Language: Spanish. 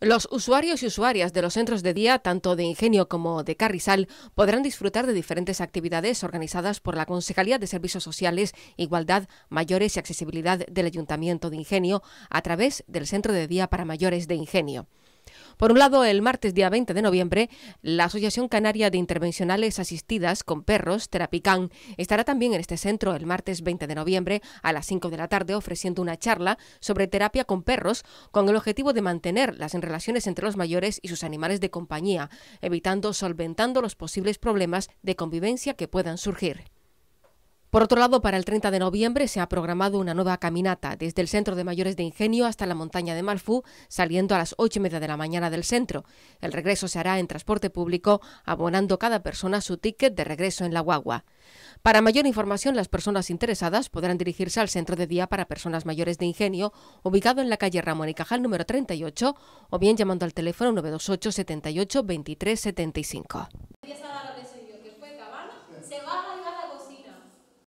Los usuarios y usuarias de los centros de día, tanto de Ingenio como de Carrizal, podrán disfrutar de diferentes actividades organizadas por la Concejalía de Servicios Sociales, Igualdad, Mayores y Accesibilidad del Ayuntamiento de Ingenio a través del Centro de Día para Mayores de Ingenio. Por un lado, el martes día 20 de noviembre, la Asociación Canaria de Intervencionales Asistidas con Perros, Terapicán, estará también en este centro el martes 20 de noviembre a las 5 de la tarde ofreciendo una charla sobre terapia con perros con el objetivo de mantener las relaciones entre los mayores y sus animales de compañía, evitando solventando los posibles problemas de convivencia que puedan surgir. Por otro lado, para el 30 de noviembre se ha programado una nueva caminata desde el Centro de Mayores de Ingenio hasta la montaña de Malfú, saliendo a las 8 y media de la mañana del centro. El regreso se hará en transporte público, abonando cada persona su ticket de regreso en la guagua. Para mayor información, las personas interesadas podrán dirigirse al Centro de Día para Personas Mayores de Ingenio, ubicado en la calle Ramón y Cajal número 38, o bien llamando al teléfono 928 78 23 75.